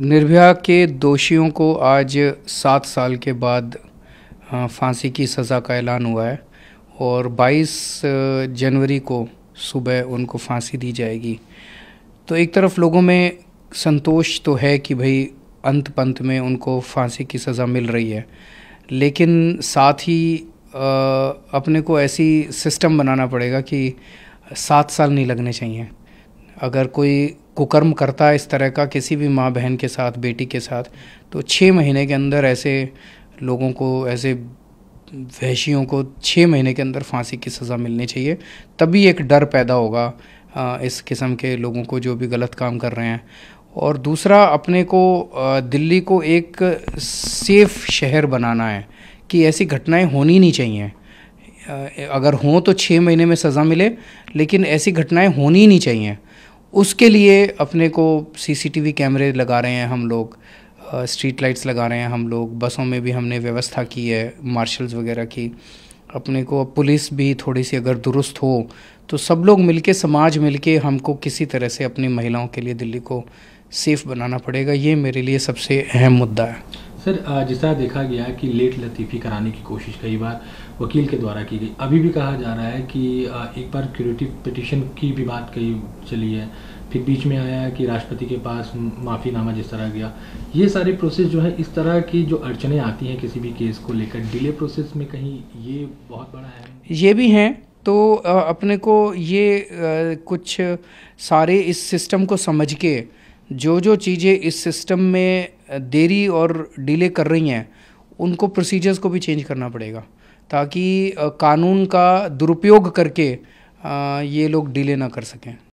निर्भया के दोषियों को आज सात साल के बाद फांसी की सज़ा का ऐलान हुआ है और 22 जनवरी को सुबह उनको फांसी दी जाएगी तो एक तरफ लोगों में संतोष तो है कि भाई अंत पंत में उनको फांसी की सज़ा मिल रही है लेकिन साथ ही अपने को ऐसी सिस्टम बनाना पड़ेगा कि सात साल नहीं लगने चाहिए अगर कोई कुकर्म करता है इस तरह का किसी भी माँ बहन के साथ बेटी के साथ तो छः महीने के अंदर ऐसे लोगों को ऐसे वहशियों को छः महीने के अंदर फांसी की सज़ा मिलनी चाहिए तभी एक डर पैदा होगा इस किस्म के लोगों को जो भी गलत काम कर रहे हैं और दूसरा अपने को दिल्ली को एक सेफ़ शहर बनाना है कि ऐसी घटनाएं होनी नहीं चाहिए अगर हों तो छः महीने में सज़ा मिले लेकिन ऐसी घटनाएं होनी नहीं चाहिए उसके लिए अपने को सीसीटीवी कैमरे लगा रहे हैं हम लोग स्ट्रीट लाइट्स लगा रहे हैं हम लोग बसों में भी हमने व्यवस्था की है मार्शल्स वगैरह की अपने को अब पुलिस भी थोड़ी सी अगर दुरुस्त हो तो सब लोग मिलके समाज मिलके हमको किसी तरह से अपनी महिलाओं के लिए दिल्ली को सेफ़ बनाना पड़ेगा ये मेरे लिए सबसे अहम मुद्दा है सर जैसा देखा गया कि लेट लतीफ़ी कराने की कोशिश कई बार वकील के द्वारा की गई अभी भी कहा जा रहा है कि एक बार क्यूरेटिव पिटिशन की भी बात कही चली है फिर बीच में आया कि राष्ट्रपति के पास माफ़ीनामा जिस तरह गया ये सारे प्रोसेस जो है इस तरह की जो अड़चने आती हैं किसी भी केस को लेकर डिले प्रोसेस में कहीं ये बहुत बड़ा है ये भी हैं तो अपने को ये कुछ सारे इस सिस्टम को समझ के जो जो चीज़ें इस सिस्टम में देरी और डिले कर रही हैं उनको प्रोसीजर्स को भी चेंज करना पड़ेगा ताकि कानून का दुरुपयोग करके ये लोग डिले ना कर सकें